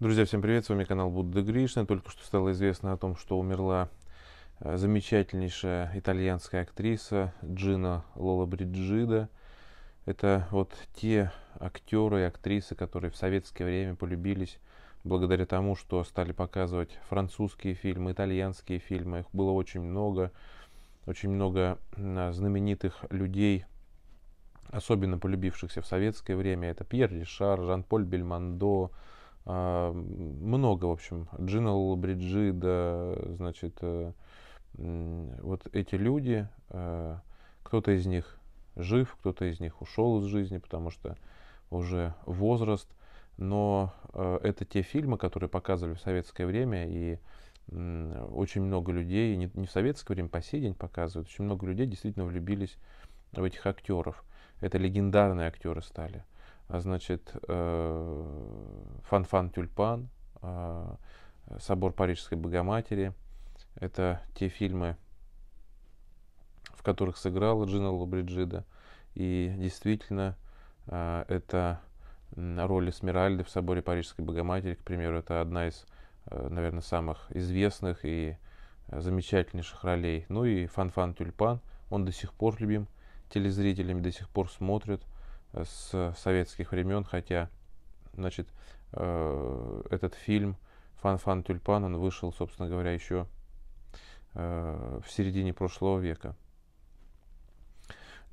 Друзья, всем привет, с вами канал Будда Гришна. Только что стало известно о том, что умерла э, замечательнейшая итальянская актриса Джина Лола Бриджида. Это вот те актеры и актрисы, которые в советское время полюбились благодаря тому, что стали показывать французские фильмы, итальянские фильмы. Их было очень много, очень много а, знаменитых людей, особенно полюбившихся в советское время. Это Пьер Ришар, Жан-Поль Бельмондо, а, много, в общем, Джинал Бриджида, значит, э, вот эти люди, э, кто-то из них жив, кто-то из них ушел из жизни, потому что уже возраст, но э, это те фильмы, которые показывали в советское время, и очень много людей, не, не в советское время, по сей день показывают, очень много людей действительно влюбились в этих актеров. Это легендарные актеры стали. А, значит, э, Фанфан Тюльпан, а, Собор Парижской Богоматери. Это те фильмы, в которых сыграла Джина Лобриджида. И действительно, а, это роль Эсмеральды в Соборе Парижской Богоматери, к примеру, это одна из, э, наверное, самых известных и э, замечательнейших ролей. Ну и Фанфан Тюльпан, он до сих пор любим телезрителями, до сих пор смотрят – с советских времен, хотя, значит, э, этот фильм «Фан-фан тюльпан», он вышел, собственно говоря, еще э, в середине прошлого века.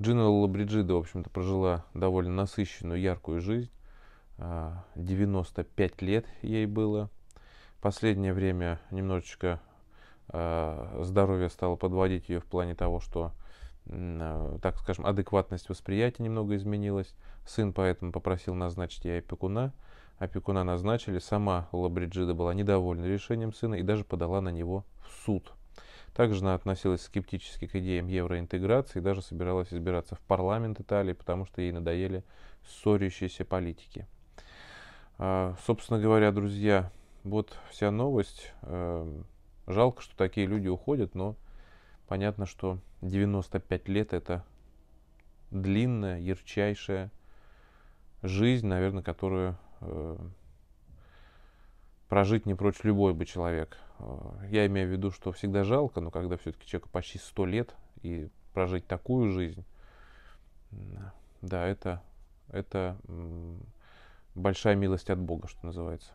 Джина Лабриджида, в общем-то, прожила довольно насыщенную, яркую жизнь. 95 а, лет ей было. Последнее время немножечко э, здоровье стало подводить ее в плане того, что Э, так скажем, адекватность восприятия немного изменилась. Сын поэтому попросил назначить ей опекуна. Опекуна назначили. Сама лабриджида была недовольна решением сына и даже подала на него в суд. Также она относилась скептически к идеям евроинтеграции и даже собиралась избираться в парламент Италии, потому что ей надоели ссорящиеся политики. А, собственно говоря, друзья, вот вся новость. Эм, жалко, что такие люди уходят, но понятно, что 95 лет это длинная, ярчайшая жизнь, наверное, которую э, прожить не прочь любой бы человек. Э, я имею в виду, что всегда жалко, но когда все-таки человеку почти 100 лет и прожить такую жизнь, да, это, это большая милость от Бога, что называется.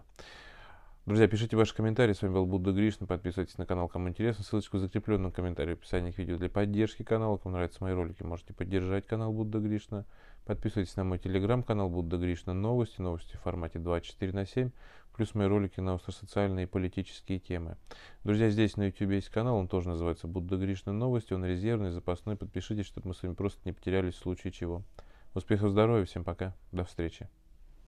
Друзья, пишите ваши комментарии. С вами был Будда Гришна. Подписывайтесь на канал, кому интересно. Ссылочку в закрепленном комментарии в описании к видео для поддержки канала. Кому нравятся мои ролики, можете поддержать канал Будда Гришна. Подписывайтесь на мой телеграм-канал Будда Гришна Новости. Новости в формате 24 на 7. Плюс мои ролики на остросоциальные и политические темы. Друзья, здесь на YouTube есть канал. Он тоже называется Будда Гришна Новости. Он резервный, запасной. Подпишитесь, чтобы мы с вами просто не потерялись в случае чего. Успехов, здоровья. Всем пока. До встречи.